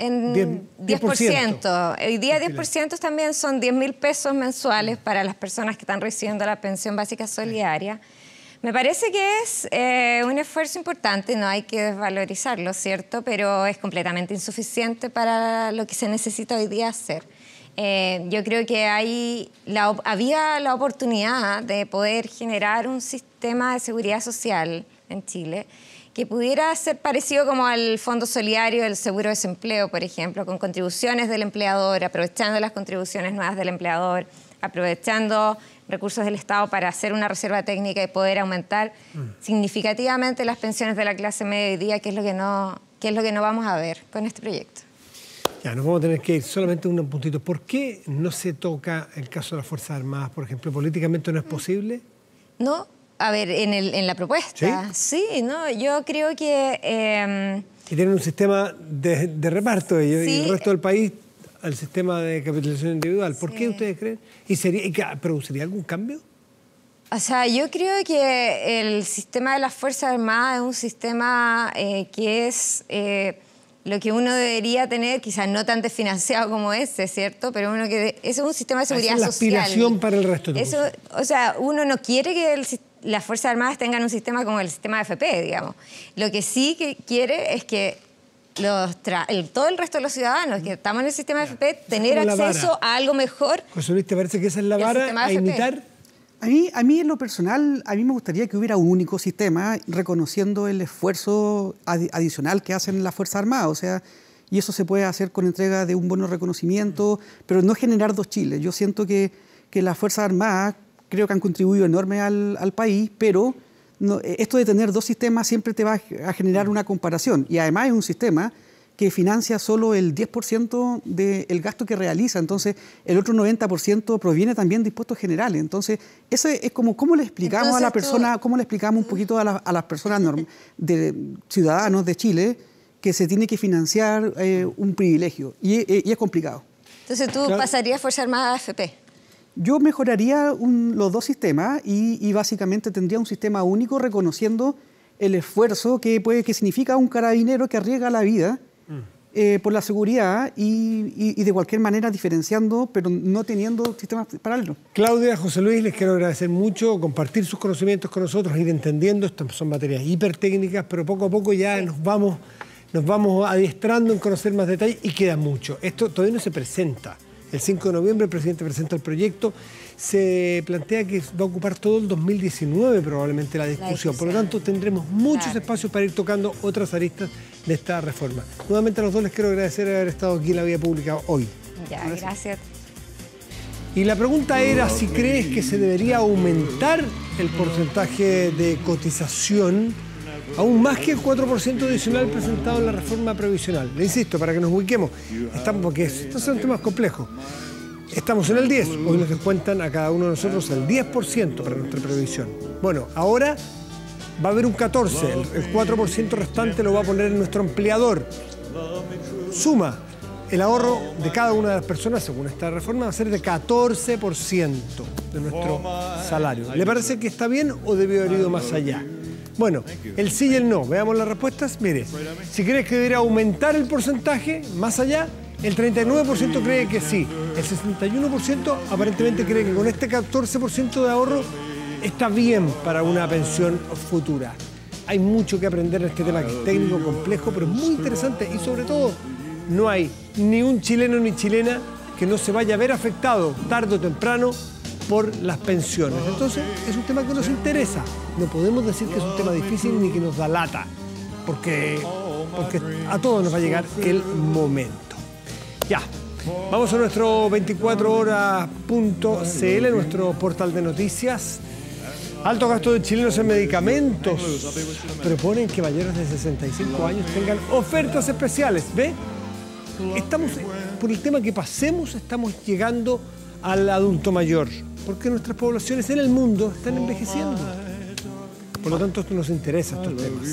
En Hoy día 10% también son 10 mil pesos mensuales mm. para las personas que están recibiendo la pensión básica solidaria. Me parece que es eh, un esfuerzo importante, no hay que desvalorizarlo, ¿cierto? Pero es completamente insuficiente para lo que se necesita hoy día hacer. Eh, yo creo que hay había la oportunidad de poder generar un sistema de seguridad social en Chile que pudiera ser parecido como al Fondo Solidario del Seguro de Desempleo, por ejemplo, con contribuciones del empleador, aprovechando las contribuciones nuevas del empleador, aprovechando recursos del Estado para hacer una reserva técnica y poder aumentar mm. significativamente las pensiones de la clase media y día, que es lo que no vamos a ver con este proyecto. Ya, nos vamos a tener que ir solamente un puntito. ¿Por qué no se toca el caso de las Fuerzas Armadas, por ejemplo? ¿Políticamente no es mm. posible? No, a ver, en, el, en la propuesta. ¿Sí? no, yo creo que... Eh... Y tienen un sistema de, reparto y, el resto del país al sistema de capitalización individual. ¿Por qué ustedes creen? ¿Y, sería, produciría algún cambio? O sea, yo creo que el sistema de las Fuerzas Armadas es un sistema eh, que es eh, lo que uno debería tener, quizás no tan desfinanciado como ese, ¿cierto? Pero uno que... es un sistema de seguridad es la aspiración para el resto de eso, O sea, uno no quiere que las Fuerzas Armadas tengan un sistema como el sistema de FP, digamos. Lo que sí que quiere es que los todo el resto de los ciudadanos que estamos en el sistema de FP, tener acceso a algo mejor. José Luis, ¿te parece que esa es la vara a imitar? A mí, a mí en lo personal, a mí me gustaría que hubiera un único sistema reconociendo el esfuerzo adicional que hacen las Fuerzas Armadas. O sea, y eso se puede hacer con entrega de un bono reconocimiento, pero no generar dos Chiles. Yo siento que, que las Fuerzas Armadas creo que han contribuido enorme al, al país, pero e-, esto de tener dos sistemas siempre te va a generar una comparación. Y además es un sistema que financia solo el 10% del gasto que realiza, entonces el otro 90% proviene también de impuestos generales. Entonces, eso es como cómo le explicamos a la persona, cómo le explicamos un poquito a, las personas de, ciudadanos de Chile que se tiene que financiar eh, un privilegio eh, y, es complicado. Entonces, ¿tú pasarías Fuerza Armada más AFP? Yo mejoraría los dos sistemas y, básicamente tendría un sistema único reconociendo el esfuerzo que, puede, que significa un carabinero que arriesga la vida eh, por la seguridad y, de cualquier manera diferenciando, pero no teniendo sistemas paralelos. Claudia, José Luis, les quiero agradecer mucho, compartir sus conocimientos con nosotros, ir entendiendo, estas son materias hipertécnicas, pero poco a poco ya nos vamos, nos vamos adiestrando en conocer más detalles y queda mucho. Esto todavía no se presenta. El 5 de noviembre el presidente presenta el proyecto se plantea que va a ocupar todo el 2019 probablemente la discusión. Por lo tanto, tendremos muchos espacios para ir tocando otras aristas de esta reforma. Nuevamente a los dos les quiero agradecer haber estado aquí en la vía pública hoy. Ya, gracias. Y la pregunta era si crees que se debería aumentar el porcentaje de cotización aún más que el 4% adicional presentado en la reforma previsional. Le insisto, para que nos ubiquemos, estamos, porque estos son temas complejos. Estamos en el 10, hoy nos cuentan a cada uno de nosotros el 10% para nuestra previsión. Bueno, ahora va a haber un 14, el 4% restante lo va a poner en nuestro empleador. Suma, el ahorro de cada una de las personas, según esta reforma, va a ser de 14% de nuestro salario. ¿Le parece que está bien o debió haber ido más allá? Bueno, el sí y el no. Veamos las respuestas. Mire, si crees que debería aumentar el porcentaje más allá, el 39% cree que sí. El 61% aparentemente cree que con este 14% de ahorro está bien para una pensión futura. Hay mucho que aprender en este tema que es técnico, complejo, pero es muy interesante y sobre todo no hay ni un chileno ni chilena que no se vaya a ver afectado tarde o temprano por las pensiones. Entonces es un tema que nos interesa. No podemos decir que es un tema difícil ni que nos da lata, porque, porque a todos nos va a llegar el momento. Ya. Vamos a nuestro 24horas.cl, nuestro portal de noticias. Alto gasto de chilenos en medicamentos. Proponen que mayores de 65 años tengan ofertas especiales. ¿Ve? Estamos, por el tema que pasemos, estamos llegando al adulto mayor. Porque nuestras poblaciones en el mundo están envejeciendo. Por lo tanto, esto nos interesa, estos temas.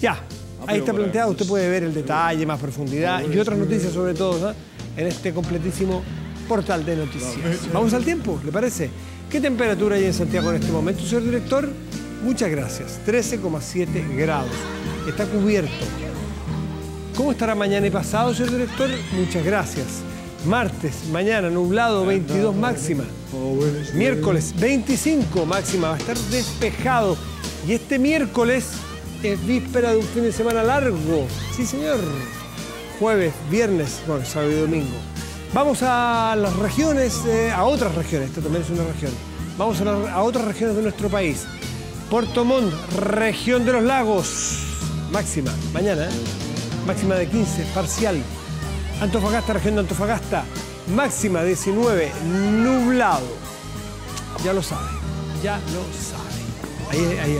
Ya, Ahí está planteado, usted puede ver el detalle, más profundidad y otras noticias sobre todo en este completísimo portal de noticias. Vamos al tiempo, ¿le parece? ¿Qué temperatura hay en Santiago en este momento, señor director? Muchas gracias, 13,7 grados. Está cubierto. ¿Cómo estará mañana y pasado, señor director? Muchas gracias. Martes, mañana, nublado, 22 ah, máxima. Miércoles, 25 máxima. Va a estar despejado. Y este miércoles es víspera de un fin de semana largo. Sí, señor. Jueves, viernes, bueno, sábado y domingo. Vamos a las regiones, a otras regiones, esto también es una región. Vamos a, otras regiones de nuestro país. Puerto Montt, región de los lagos. Máxima, mañana, ¿eh? Máxima de 15, parcial. Antofagasta, región de Antofagasta. Máxima 19, nublado. Ya lo sabe, ya lo sabe. Ahí, ahí